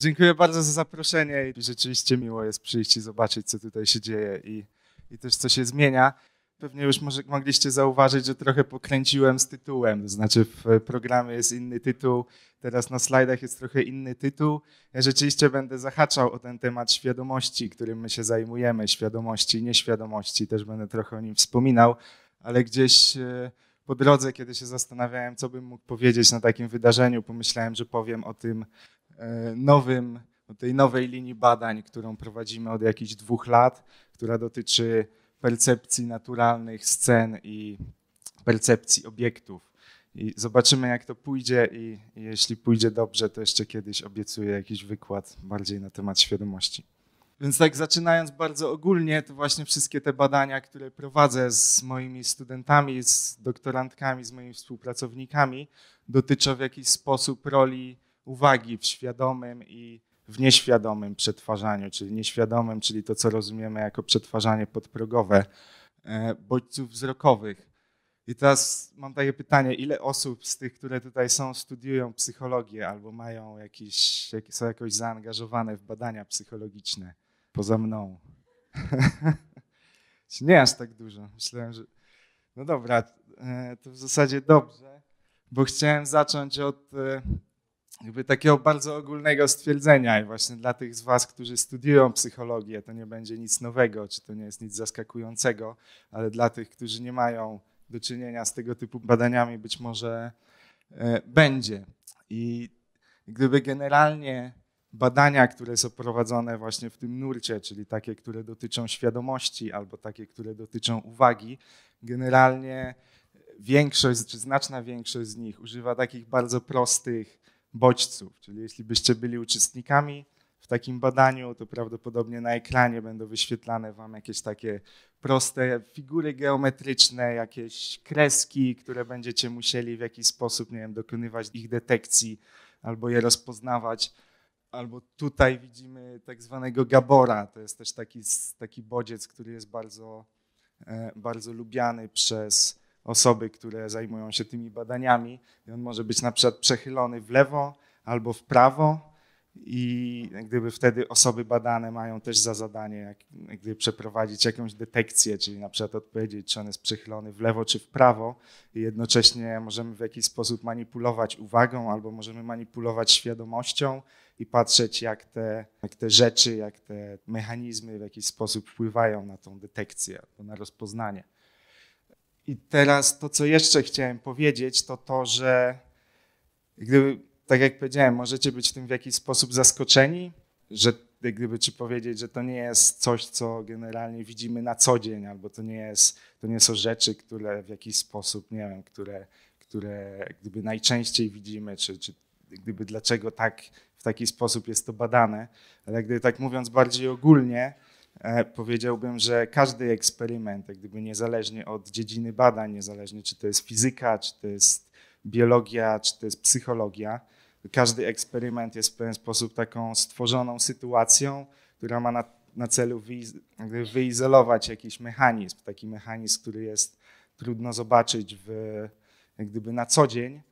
Dziękuję bardzo za zaproszenie i rzeczywiście miło jest przyjść i zobaczyć, co tutaj się dzieje i, i też co się zmienia. Pewnie już może, mogliście zauważyć, że trochę pokręciłem z tytułem, to znaczy w programie jest inny tytuł, teraz na slajdach jest trochę inny tytuł. Ja rzeczywiście będę zahaczał o ten temat świadomości, którym my się zajmujemy, świadomości i nieświadomości, też będę trochę o nim wspominał, ale gdzieś e, po drodze, kiedy się zastanawiałem, co bym mógł powiedzieć na takim wydarzeniu, pomyślałem, że powiem o tym, E, nowym, tej nowej linii badań, którą prowadzimy od jakichś dwóch lat, która dotyczy percepcji naturalnych scen i percepcji obiektów. I zobaczymy, jak to pójdzie, i, i jeśli pójdzie dobrze, to jeszcze kiedyś obiecuję jakiś wykład bardziej na temat świadomości. Więc tak zaczynając bardzo ogólnie, to właśnie wszystkie te badania, które prowadzę z moimi studentami, z doktorantkami, z moimi współpracownikami, dotyczą w jakiś sposób roli uwagi w świadomym i w nieświadomym przetwarzaniu, czyli nieświadomym, czyli to, co rozumiemy jako przetwarzanie podprogowe e, bodźców wzrokowych. I teraz mam takie pytanie, ile osób z tych, które tutaj są, studiują psychologię albo mają jakieś, są jakoś zaangażowane w badania psychologiczne poza mną? Nie aż tak dużo. Myślałem, że. No dobra, e, to w zasadzie dobrze, bo chciałem zacząć od e, jakby takiego bardzo ogólnego stwierdzenia i właśnie dla tych z Was, którzy studiują psychologię, to nie będzie nic nowego, czy to nie jest nic zaskakującego, ale dla tych, którzy nie mają do czynienia z tego typu badaniami, być może e, będzie. I gdyby generalnie badania, które są prowadzone właśnie w tym nurcie, czyli takie, które dotyczą świadomości albo takie, które dotyczą uwagi, generalnie większość, czy znaczna większość z nich używa takich bardzo prostych bodźców. Czyli jeśli byście byli uczestnikami w takim badaniu, to prawdopodobnie na ekranie będą wyświetlane wam jakieś takie proste figury geometryczne, jakieś kreski, które będziecie musieli w jakiś sposób, nie wiem, dokonywać ich detekcji albo je rozpoznawać. Albo tutaj widzimy tak zwanego gabora. To jest też taki, taki bodziec, który jest bardzo, e, bardzo lubiany przez osoby, które zajmują się tymi badaniami. I on może być na przykład przechylony w lewo albo w prawo. I gdyby wtedy osoby badane mają też za zadanie jak, gdyby przeprowadzić jakąś detekcję, czyli na przykład odpowiedzieć, czy on jest przechylony w lewo czy w prawo, i jednocześnie możemy w jakiś sposób manipulować uwagą albo możemy manipulować świadomością i patrzeć, jak te, jak te rzeczy, jak te mechanizmy w jakiś sposób wpływają na tą detekcję na rozpoznanie. I teraz to, co jeszcze chciałem powiedzieć, to to, że gdyby, tak jak powiedziałem, możecie być tym w jakiś sposób zaskoczeni, że gdyby czy powiedzieć, że to nie jest coś, co generalnie widzimy na co dzień, albo to nie, jest, to nie są rzeczy, które w jakiś sposób, nie wiem, które, które gdyby najczęściej widzimy, czy, czy gdyby dlaczego tak w taki sposób jest to badane, ale gdy tak mówiąc bardziej ogólnie, E, powiedziałbym, że każdy eksperyment, jak gdyby niezależnie od dziedziny badań, niezależnie czy to jest fizyka, czy to jest biologia, czy to jest psychologia, każdy eksperyment jest w pewien sposób taką stworzoną sytuacją, która ma na, na celu wyizolować jakiś mechanizm, taki mechanizm, który jest trudno zobaczyć w, jak gdyby na co dzień,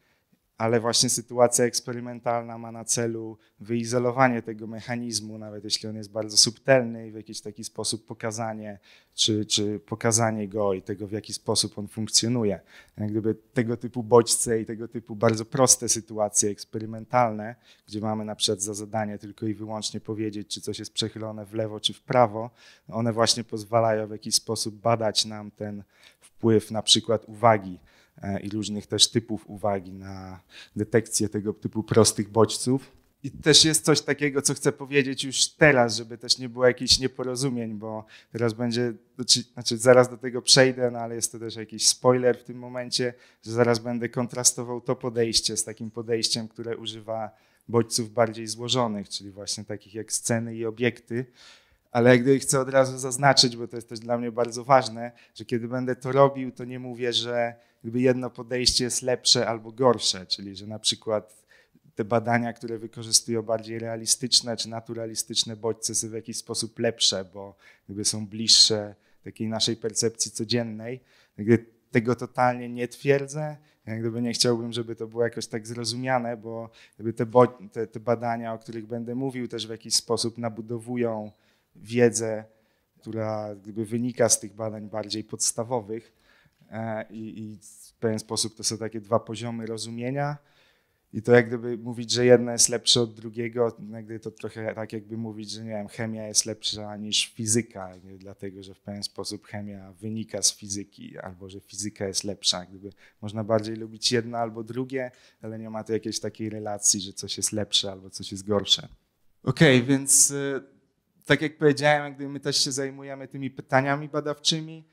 ale właśnie sytuacja eksperymentalna ma na celu wyizolowanie tego mechanizmu, nawet jeśli on jest bardzo subtelny i w jakiś taki sposób pokazanie, czy, czy pokazanie go i tego, w jaki sposób on funkcjonuje. Jak gdyby tego typu bodźce i tego typu bardzo proste sytuacje eksperymentalne, gdzie mamy na przykład za zadanie tylko i wyłącznie powiedzieć, czy coś jest przechylone w lewo czy w prawo, one właśnie pozwalają w jakiś sposób badać nam ten wpływ na przykład uwagi E, i różnych też typów uwagi na detekcję tego typu prostych bodźców. I też jest coś takiego, co chcę powiedzieć już teraz, żeby też nie było jakichś nieporozumień, bo teraz będzie, znaczy zaraz do tego przejdę, no ale jest to też jakiś spoiler w tym momencie, że zaraz będę kontrastował to podejście z takim podejściem, które używa bodźców bardziej złożonych, czyli właśnie takich jak sceny i obiekty. Ale jak gdyby chcę od razu zaznaczyć, bo to jest też dla mnie bardzo ważne, że kiedy będę to robił, to nie mówię, że gdyby jedno podejście jest lepsze albo gorsze, czyli że na przykład te badania, które wykorzystują bardziej realistyczne czy naturalistyczne bodźce są w jakiś sposób lepsze, bo gdyby są bliższe takiej naszej percepcji codziennej. tego totalnie nie twierdzę, jak gdyby nie chciałbym, żeby to było jakoś tak zrozumiane, bo te, te, te badania, o których będę mówił, też w jakiś sposób nabudowują wiedzę, która gdyby wynika z tych badań bardziej podstawowych. E, i, i w pewien sposób to są takie dwa poziomy rozumienia. I to jak gdyby mówić, że jedno jest lepsze od drugiego, to trochę tak jakby mówić, że nie wiem, chemia jest lepsza niż fizyka, dlatego że w pewien sposób chemia wynika z fizyki, albo że fizyka jest lepsza. gdyby można bardziej lubić jedno albo drugie, ale nie ma to jakiejś takiej relacji, że coś jest lepsze albo coś jest gorsze. Okej, okay, więc e, tak jak powiedziałem, jak my też się zajmujemy tymi pytaniami badawczymi,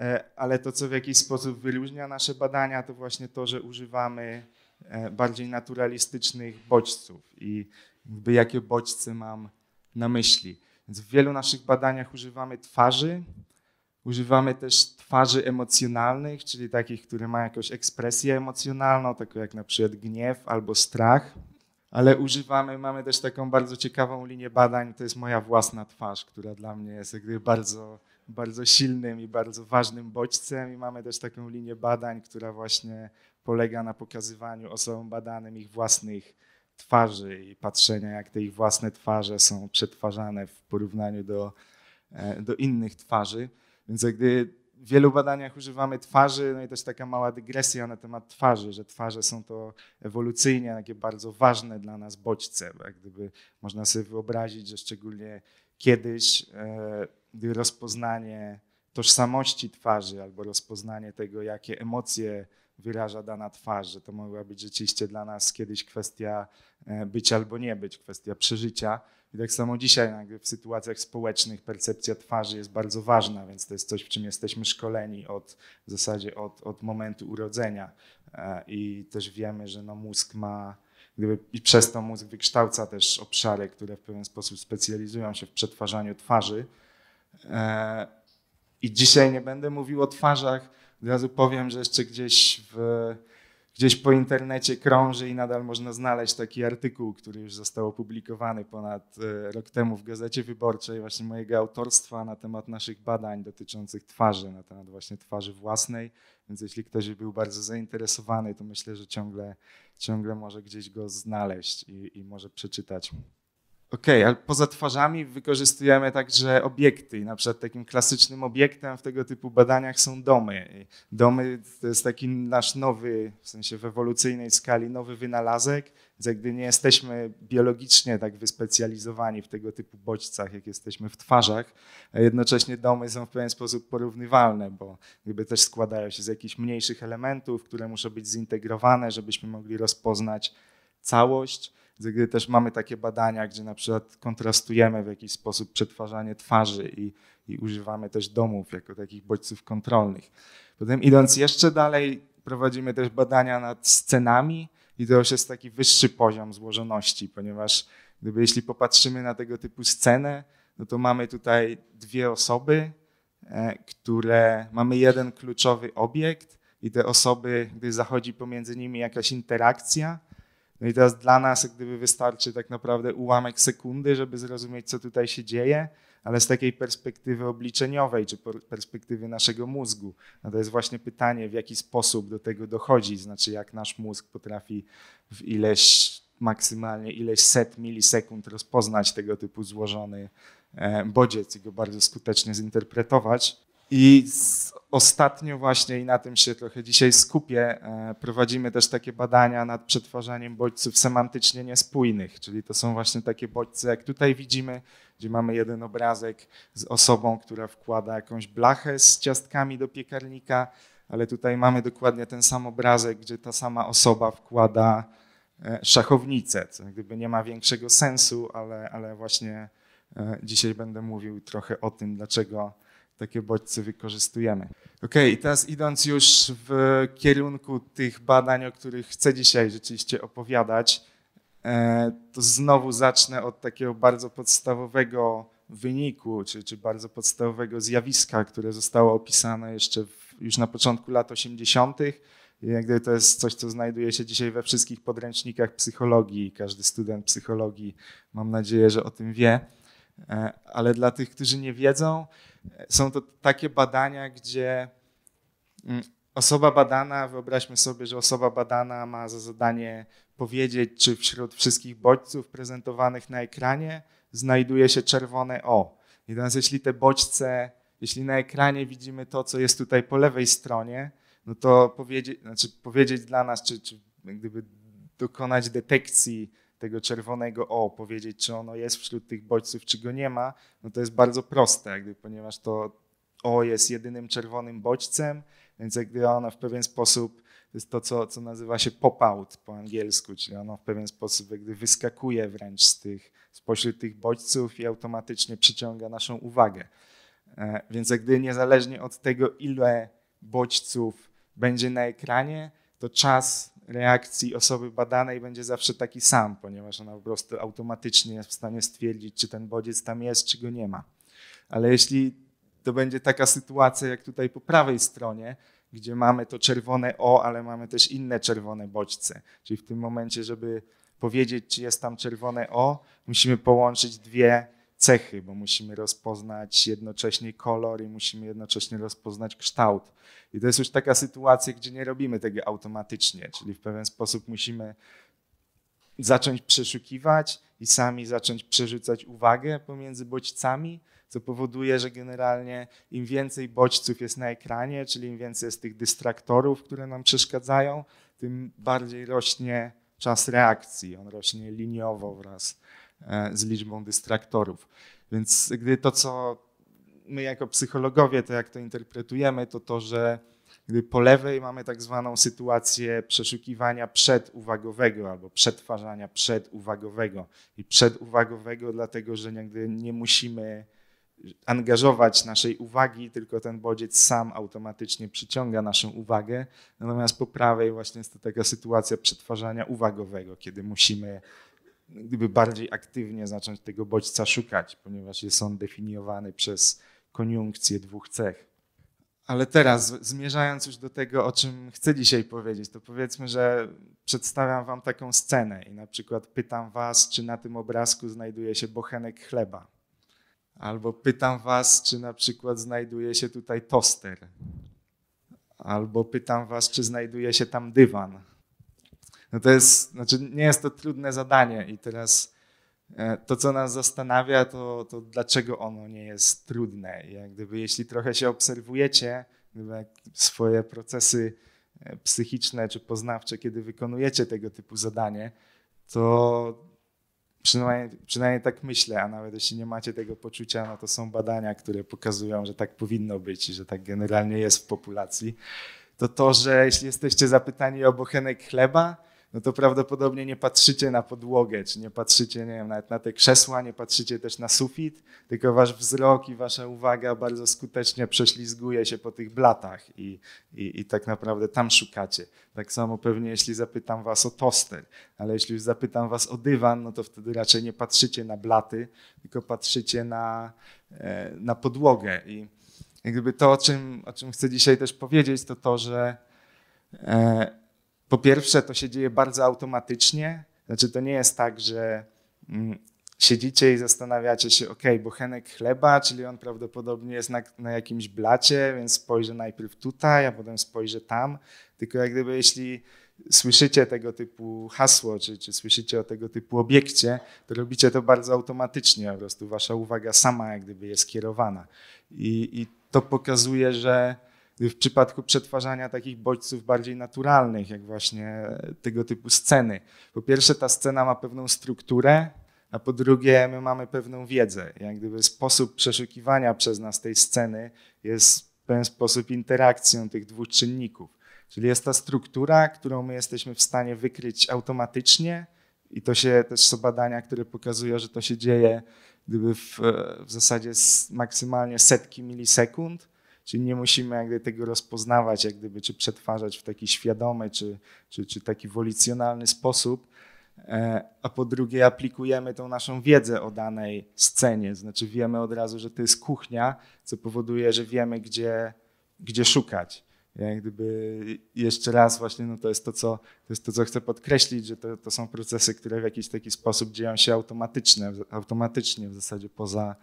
E, ale to, co w jakiś sposób wyróżnia nasze badania, to właśnie to, że używamy e, bardziej naturalistycznych bodźców i jakby jakie bodźce mam na myśli. Więc w wielu naszych badaniach używamy twarzy, używamy też twarzy emocjonalnych, czyli takich, które mają jakąś ekspresję emocjonalną, taką jak na przykład gniew albo strach, ale używamy, mamy też taką bardzo ciekawą linię badań, to jest moja własna twarz, która dla mnie jest jakby bardzo bardzo silnym i bardzo ważnym bodźcem i mamy też taką linię badań, która właśnie polega na pokazywaniu osobom badanym ich własnych twarzy i patrzenia, jak te ich własne twarze są przetwarzane w porównaniu do, e, do innych twarzy. Więc jak gdy w wielu badaniach używamy twarzy, no i też taka mała dygresja na temat twarzy, że twarze są to ewolucyjnie takie bardzo ważne dla nas bodźce. Bo jak gdyby można sobie wyobrazić, że szczególnie kiedyś e, gdy rozpoznanie tożsamości twarzy albo rozpoznanie tego, jakie emocje wyraża dana twarz, że to mogła być rzeczywiście dla nas kiedyś kwestia e, być albo nie być, kwestia przeżycia. I tak samo dzisiaj w sytuacjach społecznych percepcja twarzy jest bardzo ważna, więc to jest coś, w czym jesteśmy szkoleni od, w zasadzie od, od momentu urodzenia. E, I też wiemy, że no mózg ma, gdyby, i przez to mózg wykształca też obszary, które w pewien sposób specjalizują się w przetwarzaniu twarzy. E, I dzisiaj nie będę mówił o twarzach, od razu powiem, że jeszcze gdzieś, w, gdzieś po internecie krąży i nadal można znaleźć taki artykuł, który już został opublikowany ponad e, rok temu w Gazecie Wyborczej, właśnie mojego autorstwa na temat naszych badań dotyczących twarzy, na temat właśnie twarzy własnej. Więc jeśli ktoś był bardzo zainteresowany, to myślę, że ciągle, ciągle może gdzieś go znaleźć i, i może przeczytać. Okej, okay, ale poza twarzami wykorzystujemy także obiekty. I na przykład takim klasycznym obiektem w tego typu badaniach są domy. Domy to jest taki nasz nowy, w sensie w ewolucyjnej skali, nowy wynalazek, więc gdy nie jesteśmy biologicznie tak wyspecjalizowani w tego typu bodźcach, jak jesteśmy w twarzach, a jednocześnie domy są w pewien sposób porównywalne, bo jakby też składają się z jakichś mniejszych elementów, które muszą być zintegrowane, żebyśmy mogli rozpoznać całość gdy też mamy takie badania, gdzie na przykład kontrastujemy w jakiś sposób przetwarzanie twarzy i, i używamy też domów jako takich bodźców kontrolnych. Potem idąc jeszcze dalej, prowadzimy też badania nad scenami i to już jest taki wyższy poziom złożoności, ponieważ gdyby jeśli popatrzymy na tego typu scenę, no to mamy tutaj dwie osoby, e, które mamy jeden kluczowy obiekt i te osoby, gdy zachodzi pomiędzy nimi jakaś interakcja, no i teraz dla nas gdyby wystarczy tak naprawdę ułamek sekundy, żeby zrozumieć, co tutaj się dzieje, ale z takiej perspektywy obliczeniowej, czy perspektywy naszego mózgu. No to jest właśnie pytanie, w jaki sposób do tego dochodzi, znaczy jak nasz mózg potrafi w ileś, maksymalnie ileś set milisekund rozpoznać tego typu złożony e, bodziec i go bardzo skutecznie zinterpretować. I ostatnio właśnie, i na tym się trochę dzisiaj skupię, e, prowadzimy też takie badania nad przetwarzaniem bodźców semantycznie niespójnych, czyli to są właśnie takie bodźce, jak tutaj widzimy, gdzie mamy jeden obrazek z osobą, która wkłada jakąś blachę z ciastkami do piekarnika, ale tutaj mamy dokładnie ten sam obrazek, gdzie ta sama osoba wkłada e, szachownicę, co gdyby nie ma większego sensu, ale, ale właśnie e, dzisiaj będę mówił trochę o tym, dlaczego takie bodźce wykorzystujemy. Ok, i teraz idąc już w kierunku tych badań, o których chcę dzisiaj rzeczywiście opowiadać, e, to znowu zacznę od takiego bardzo podstawowego wyniku, czy, czy bardzo podstawowego zjawiska, które zostało opisane jeszcze w, już na początku lat 80. Jak gdyby to jest coś, co znajduje się dzisiaj we wszystkich podręcznikach psychologii. Każdy student psychologii, mam nadzieję, że o tym wie. E, ale dla tych, którzy nie wiedzą, e, są to takie badania, gdzie mm, osoba badana, wyobraźmy sobie, że osoba badana ma za zadanie powiedzieć, czy wśród wszystkich bodźców prezentowanych na ekranie znajduje się czerwone O. I teraz jeśli te bodźce, jeśli na ekranie widzimy to, co jest tutaj po lewej stronie, no to powiedzieć, znaczy powiedzieć dla nas, czy, czy gdyby dokonać detekcji tego czerwonego O, powiedzieć, czy ono jest wśród tych bodźców, czy go nie ma, no to jest bardzo proste, jakby, ponieważ to O jest jedynym czerwonym bodźcem, więc jakby ono w pewien sposób, to jest to, co, co nazywa się pop-out po angielsku, czyli ono w pewien sposób jakby wyskakuje wręcz z tych, spośród tych bodźców i automatycznie przyciąga naszą uwagę. E, więc gdy niezależnie od tego, ile bodźców będzie na ekranie, to czas reakcji osoby badanej będzie zawsze taki sam, ponieważ ona po prostu automatycznie jest w stanie stwierdzić, czy ten bodziec tam jest, czy go nie ma. Ale jeśli to będzie taka sytuacja, jak tutaj po prawej stronie, gdzie mamy to czerwone O, ale mamy też inne czerwone bodźce. Czyli w tym momencie, żeby powiedzieć, czy jest tam czerwone O, musimy połączyć dwie cechy, bo musimy rozpoznać jednocześnie kolor i musimy jednocześnie rozpoznać kształt. I to jest już taka sytuacja, gdzie nie robimy tego automatycznie, czyli w pewien sposób musimy zacząć przeszukiwać i sami zacząć przerzucać uwagę pomiędzy bodźcami, co powoduje, że generalnie im więcej bodźców jest na ekranie, czyli im więcej jest tych dystraktorów, które nam przeszkadzają, tym bardziej rośnie czas reakcji. On rośnie liniowo wraz E, z liczbą dystraktorów. Więc gdy to, co my jako psychologowie, to jak to interpretujemy, to to, że gdy po lewej mamy tak zwaną sytuację przeszukiwania przeduwagowego albo przetwarzania przeduwagowego. I przeduwagowego dlatego, że nigdy nie musimy angażować naszej uwagi, tylko ten bodziec sam automatycznie przyciąga naszą uwagę. Natomiast po prawej właśnie jest to taka sytuacja przetwarzania uwagowego, kiedy musimy gdyby bardziej aktywnie zacząć tego bodźca szukać, ponieważ jest on definiowany przez koniunkcję dwóch cech. Ale teraz, zmierzając już do tego, o czym chcę dzisiaj powiedzieć, to powiedzmy, że przedstawiam wam taką scenę i na przykład pytam was, czy na tym obrazku znajduje się bochenek chleba. Albo pytam was, czy na przykład znajduje się tutaj toster. Albo pytam was, czy znajduje się tam dywan. No to jest, znaczy nie jest to trudne zadanie i teraz e, to, co nas zastanawia, to, to dlaczego ono nie jest trudne. jak gdyby, jeśli trochę się obserwujecie, gdyby swoje procesy e, psychiczne czy poznawcze, kiedy wykonujecie tego typu zadanie, to przynajmniej, przynajmniej tak myślę, a nawet jeśli nie macie tego poczucia, no to są badania, które pokazują, że tak powinno być i że tak generalnie jest w populacji. To to, że jeśli jesteście zapytani o bochenek chleba, no to prawdopodobnie nie patrzycie na podłogę, czy nie patrzycie, nie wiem, nawet na te krzesła, nie patrzycie też na sufit, tylko wasz wzrok i wasza uwaga bardzo skutecznie prześlizguje się po tych blatach i, i, i tak naprawdę tam szukacie. Tak samo pewnie jeśli zapytam was o toster, ale jeśli już zapytam was o dywan, no to wtedy raczej nie patrzycie na blaty, tylko patrzycie na, e, na podłogę i jakby to, o czym, o czym chcę dzisiaj też powiedzieć, to to, że e, po pierwsze, to się dzieje bardzo automatycznie. Znaczy, to nie jest tak, że mm, siedzicie i zastanawiacie się, ok, bochenek chleba, czyli on prawdopodobnie jest na, na, jakimś blacie, więc spojrzę najpierw tutaj, a potem spojrzę tam. Tylko jak gdyby jeśli słyszycie tego typu hasło, czy, czy słyszycie o tego typu obiekcie, to robicie to bardzo automatycznie, po prostu wasza uwaga sama jak gdyby jest kierowana. I, i to pokazuje, że w przypadku przetwarzania takich bodźców bardziej naturalnych, jak właśnie tego typu sceny. Po pierwsze, ta scena ma pewną strukturę, a po drugie, my mamy pewną wiedzę. Jak gdyby sposób przeszukiwania przez nas tej sceny jest w pewien sposób interakcją tych dwóch czynników. Czyli jest ta struktura, którą my jesteśmy w stanie wykryć automatycznie, i to się też są badania, które pokazują, że to się dzieje gdyby w, w zasadzie maksymalnie setki milisekund Czyli nie musimy jak gdyby, tego rozpoznawać, jak gdyby, czy przetwarzać w taki świadomy, czy, czy, czy taki wolicjonalny sposób, e, a po drugie aplikujemy tą naszą wiedzę o danej scenie. Znaczy wiemy od razu, że to jest kuchnia, co powoduje, że wiemy, gdzie, gdzie szukać. Jak gdyby jeszcze raz właśnie no to, jest to, co, to jest to, co chcę podkreślić, że to, to są procesy, które w jakiś taki sposób dzieją się automatyczne, automatycznie w zasadzie poza,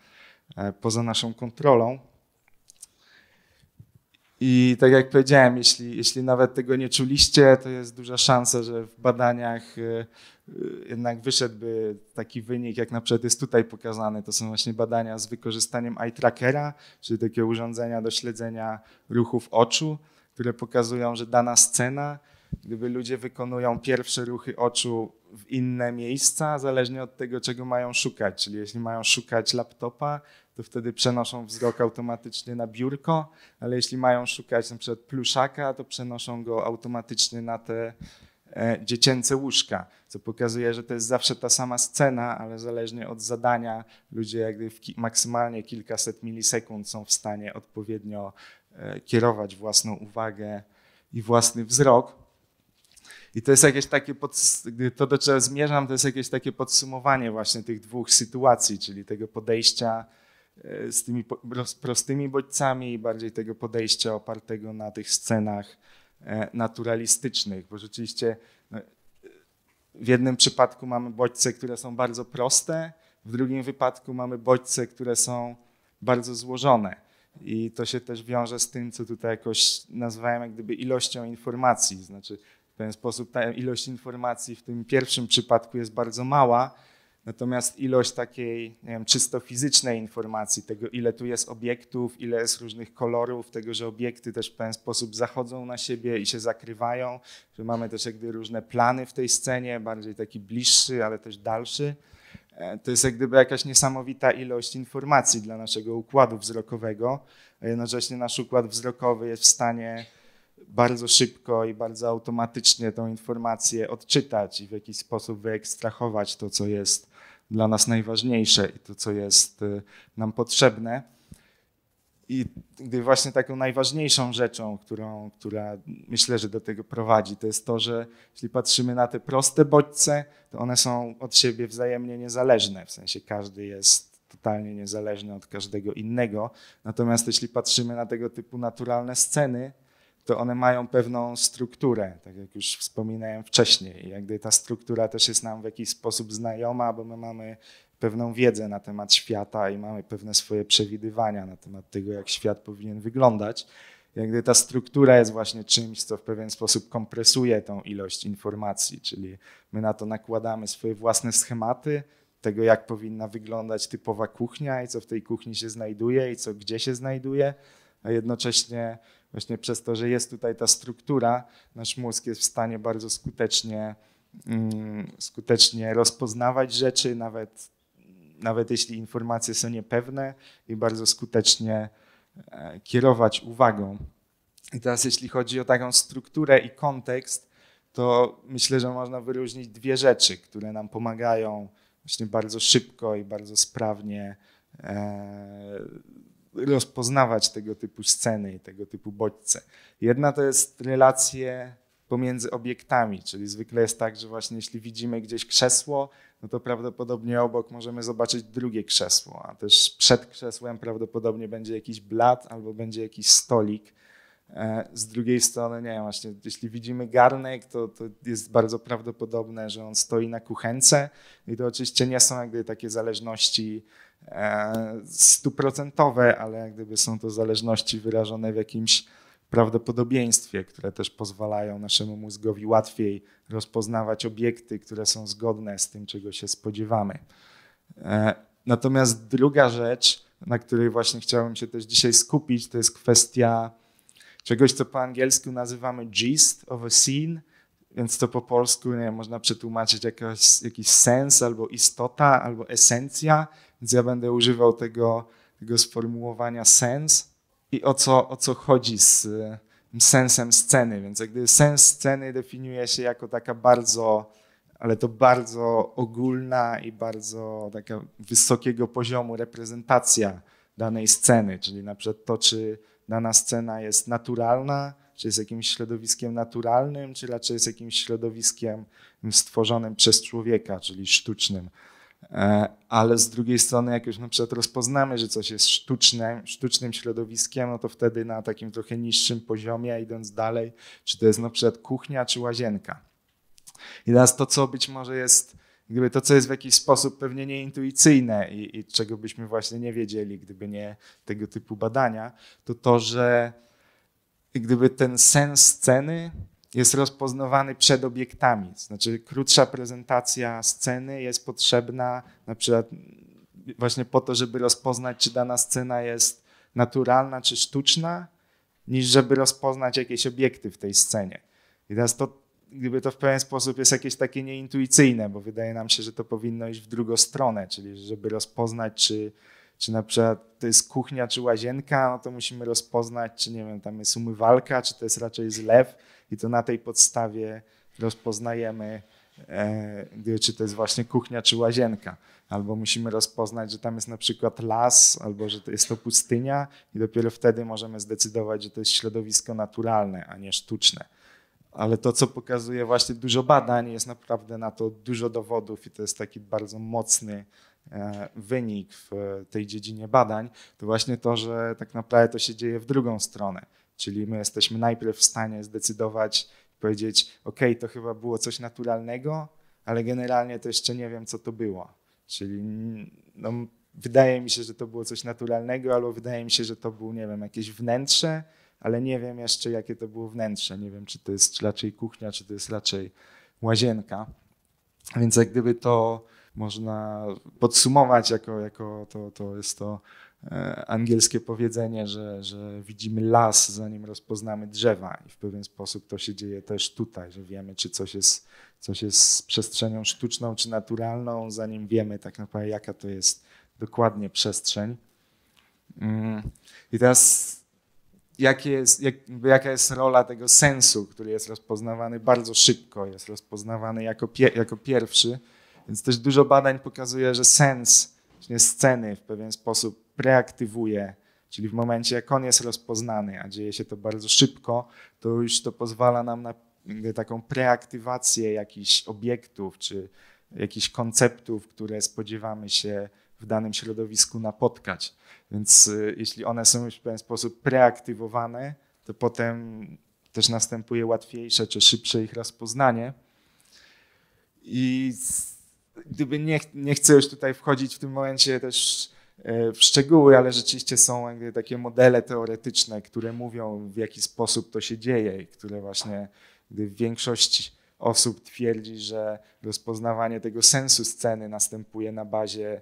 e, poza naszą kontrolą. I tak jak powiedziałem, jeśli, jeśli nawet tego nie czuliście, to jest duża szansa, że w badaniach e, e, jednak wyszedłby taki wynik, jak na przykład jest tutaj pokazany. To są właśnie badania z wykorzystaniem eye trackera, czyli takie urządzenia do śledzenia ruchów oczu, które pokazują, że dana scena gdyby ludzie wykonują pierwsze ruchy oczu w inne miejsca, zależnie od tego, czego mają szukać. Czyli jeśli mają szukać laptopa, to wtedy przenoszą wzrok automatycznie na biurko, ale jeśli mają szukać np. pluszaka, to przenoszą go automatycznie na te e, dziecięce łóżka, co pokazuje, że to jest zawsze ta sama scena, ale zależnie od zadania ludzie jakby w ki maksymalnie kilkaset milisekund są w stanie odpowiednio e, kierować własną uwagę i własny wzrok. I to jest jakieś takie, pod, to do czego zmierzam, to jest jakieś takie podsumowanie właśnie tych dwóch sytuacji, czyli tego podejścia e, z tymi prostymi bodźcami i bardziej tego podejścia opartego na tych scenach e, naturalistycznych, bo rzeczywiście no, e, w jednym przypadku mamy bodźce, które są bardzo proste, w drugim wypadku mamy bodźce, które są bardzo złożone. I to się też wiąże z tym, co tutaj jakoś nazwałem jak gdyby ilością informacji. Znaczy pewien sposób ta ilość informacji w tym pierwszym przypadku jest bardzo mała, natomiast ilość takiej wiem, czysto fizycznej informacji, tego ile tu jest obiektów, ile jest różnych kolorów, tego, że obiekty też w pewien sposób zachodzą na siebie i się zakrywają, że mamy też jakby różne plany w tej scenie, bardziej taki bliższy, ale też dalszy. E, to jest jak gdyby jakaś niesamowita ilość informacji dla naszego układu wzrokowego, a jednocześnie nasz układ wzrokowy jest w stanie bardzo szybko i bardzo automatycznie tą informację odczytać i w jakiś sposób wyekstrahować to, co jest dla nas najważniejsze i to, co jest y, nam potrzebne. I gdy właśnie taką najważniejszą rzeczą, którą, która myślę, że do tego prowadzi, to jest to, że jeśli patrzymy na te proste bodźce, to one są od siebie wzajemnie niezależne. W sensie każdy jest totalnie niezależny od każdego innego. Natomiast jeśli patrzymy na tego typu naturalne sceny, to one mają pewną strukturę, tak jak już wspominałem wcześniej. Jak gdy ta struktura też jest nam w jakiś sposób znajoma, bo my mamy pewną wiedzę na temat świata i mamy pewne swoje przewidywania na temat tego, jak świat powinien wyglądać. Jak gdy ta struktura jest właśnie czymś, co w pewien sposób kompresuje tą ilość informacji, czyli my na to nakładamy swoje własne schematy tego, jak powinna wyglądać typowa kuchnia i co w tej kuchni się znajduje i co gdzie się znajduje, a jednocześnie właśnie przez to, że jest tutaj ta struktura, nasz mózg jest w stanie bardzo skutecznie, mm, skutecznie rozpoznawać rzeczy, nawet, nawet jeśli informacje są niepewne i bardzo skutecznie e, kierować uwagą. I teraz jeśli chodzi o taką strukturę i kontekst, to myślę, że można wyróżnić dwie rzeczy, które nam pomagają właśnie bardzo szybko i bardzo sprawnie e, rozpoznawać tego typu sceny i tego typu bodźce. Jedna to jest relacje pomiędzy obiektami, czyli zwykle jest tak, że właśnie jeśli widzimy gdzieś krzesło, no to prawdopodobnie obok możemy zobaczyć drugie krzesło, a też przed krzesłem prawdopodobnie będzie jakiś blat albo będzie jakiś stolik. E, z drugiej strony, nie wiem, właśnie jeśli widzimy garnek, to, to jest bardzo prawdopodobne, że on stoi na kuchence i to oczywiście nie są jakby takie zależności E, stuprocentowe, ale jak gdyby są to zależności wyrażone w jakimś prawdopodobieństwie, które też pozwalają naszemu mózgowi łatwiej rozpoznawać obiekty, które są zgodne z tym, czego się spodziewamy. E, natomiast druga rzecz, na której właśnie chciałbym się też dzisiaj skupić, to jest kwestia czegoś, co po angielsku nazywamy gist of a scene, więc to po polsku nie, można przetłumaczyć jakoś, jakiś sens albo istota, albo esencja, więc ja będę używał tego, tego sformułowania sens i o co, o co chodzi z sensem sceny. Więc jak gdyby sens sceny definiuje się jako taka bardzo, ale to bardzo ogólna i bardzo taka wysokiego poziomu reprezentacja danej sceny, czyli na przykład to, czy dana scena jest naturalna, czy jest jakimś środowiskiem naturalnym, czy raczej jest jakimś środowiskiem stworzonym przez człowieka, czyli sztucznym. E, ale z drugiej strony, jak już na przykład rozpoznamy, że coś jest sztucznym środowiskiem, no to wtedy na takim trochę niższym poziomie, idąc dalej, czy to jest na przykład kuchnia, czy łazienka. I teraz to, co być może jest, gdyby to, co jest w jakiś sposób pewnie nieintuicyjne i, i czego byśmy właśnie nie wiedzieli, gdyby nie tego typu badania, to to, że gdyby ten sens sceny jest rozpoznawany przed obiektami. Znaczy, krótsza prezentacja sceny jest potrzebna na przykład właśnie po to, żeby rozpoznać, czy dana scena jest naturalna czy sztuczna, niż żeby rozpoznać jakieś obiekty w tej scenie. I teraz to, gdyby to w pewien sposób jest jakieś takie nieintuicyjne, bo wydaje nam się, że to powinno iść w drugą stronę, czyli żeby rozpoznać, czy, czy na przykład to jest kuchnia czy łazienka, no to musimy rozpoznać, czy nie wiem, tam jest umywalka, czy to jest raczej zlew i to na tej podstawie rozpoznajemy, e, czy to jest właśnie kuchnia, czy łazienka. Albo musimy rozpoznać, że tam jest na przykład las, albo że to jest to pustynia, i dopiero wtedy możemy zdecydować, że to jest środowisko naturalne, a nie sztuczne. Ale to, co pokazuje właśnie dużo badań, jest naprawdę na to dużo dowodów, i to jest taki bardzo mocny e, wynik w tej dziedzinie badań, to właśnie to, że tak naprawdę to się dzieje w drugą stronę Czyli my jesteśmy najpierw w stanie zdecydować, powiedzieć, OK, to chyba było coś naturalnego, ale generalnie to jeszcze nie wiem, co to było. Czyli no, wydaje mi się, że to było coś naturalnego, albo wydaje mi się, że to było, nie wiem, jakieś wnętrze, ale nie wiem jeszcze, jakie to było wnętrze. Nie wiem, czy to jest raczej kuchnia, czy to jest raczej łazienka. Więc jak gdyby to można podsumować jako, jako to, to jest to E, angielskie powiedzenie, że, że widzimy las, zanim rozpoznamy drzewa. I w pewien sposób to się dzieje też tutaj, że wiemy, czy coś jest, coś jest przestrzenią sztuczną czy naturalną, zanim wiemy tak naprawdę, jaka to jest dokładnie przestrzeń. Mm. I teraz jakie jest, jak, jaka jest rola tego sensu, który jest rozpoznawany bardzo szybko, jest rozpoznawany jako, jako pierwszy. Więc też dużo badań pokazuje, że sens sceny w pewien sposób preaktywuje, czyli w momencie jak on jest rozpoznany, a dzieje się to bardzo szybko, to już to pozwala nam na taką preaktywację jakichś obiektów czy jakichś konceptów, które spodziewamy się w danym środowisku napotkać. Więc y, jeśli one są już w pewien sposób preaktywowane, to potem też następuje łatwiejsze czy szybsze ich rozpoznanie. I gdyby nie, nie chcę już tutaj wchodzić w tym momencie też E, w szczegóły, ale rzeczywiście są takie modele teoretyczne, które mówią w jaki sposób to się dzieje i które właśnie gdy większość osób twierdzi, że rozpoznawanie tego sensu sceny następuje na bazie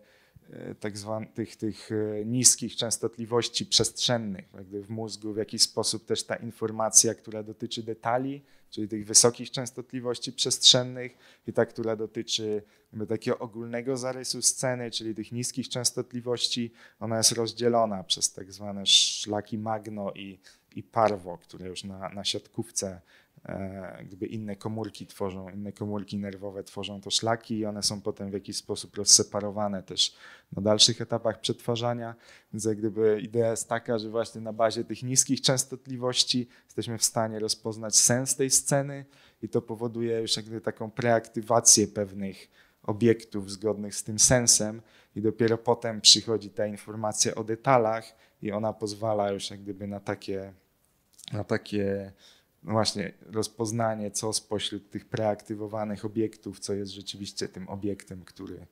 E, tak zwanych tych, tych e, niskich częstotliwości przestrzennych. Jakby w mózgu w jakiś sposób też ta informacja, która dotyczy detali, czyli tych wysokich częstotliwości przestrzennych i ta, która dotyczy takiego ogólnego zarysu sceny, czyli tych niskich częstotliwości, ona jest rozdzielona przez tak zwane szlaki magno i, i parwo, które już na, na siatkówce E, gdyby inne komórki tworzą, inne komórki nerwowe tworzą to szlaki i one są potem w jakiś sposób rozseparowane też na dalszych etapach przetwarzania. Więc jak gdyby idea jest taka, że właśnie na bazie tych niskich częstotliwości jesteśmy w stanie rozpoznać sens tej sceny i to powoduje już jak gdyby taką preaktywację pewnych obiektów zgodnych z tym sensem i dopiero potem przychodzi ta informacja o detalach i ona pozwala już jak gdyby na takie, na takie no właśnie rozpoznanie, co spośród tych preaktywowanych obiektów, co jest rzeczywiście tym obiektem, który,